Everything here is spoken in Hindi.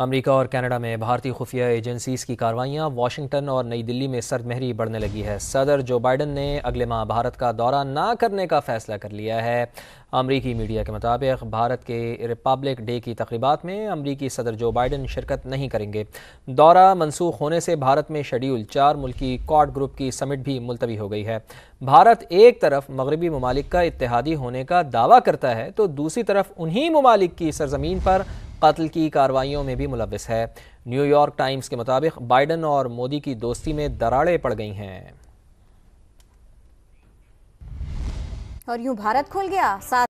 अमेरिका और कनाडा में भारतीय खुफिया एजेंसीज की कार्रवाइयां वाशिंगटन और नई दिल्ली में सरमहरी बढ़ने लगी है सदर जो बाइडन ने अगले माह भारत का दौरा ना करने का फैसला कर लिया है अमरीकी मीडिया के मुताबिक भारत के रिपब्लिक डे की तकरीबात में अमरीकी सदर जो बाइडन शिरकत नहीं करेंगे दौरा मनसूख होने से भारत में शेड्यूल चार मुल्की कॉड ग्रुप की समिट भी मुलतवी हो गई है भारत एक तरफ मगरबी ममालिक का इतिहादी होने का दावा करता है तो दूसरी तरफ उन्हीं ममालिक की सरजमीन पर कत्ल की कार्रवाइयों में भी मुलविस है न्यूयॉर्क टाइम्स के मुताबिक बाइडन और मोदी की दोस्ती में दराड़े पड़ गई हैं और यूं भारत खुल गया साथ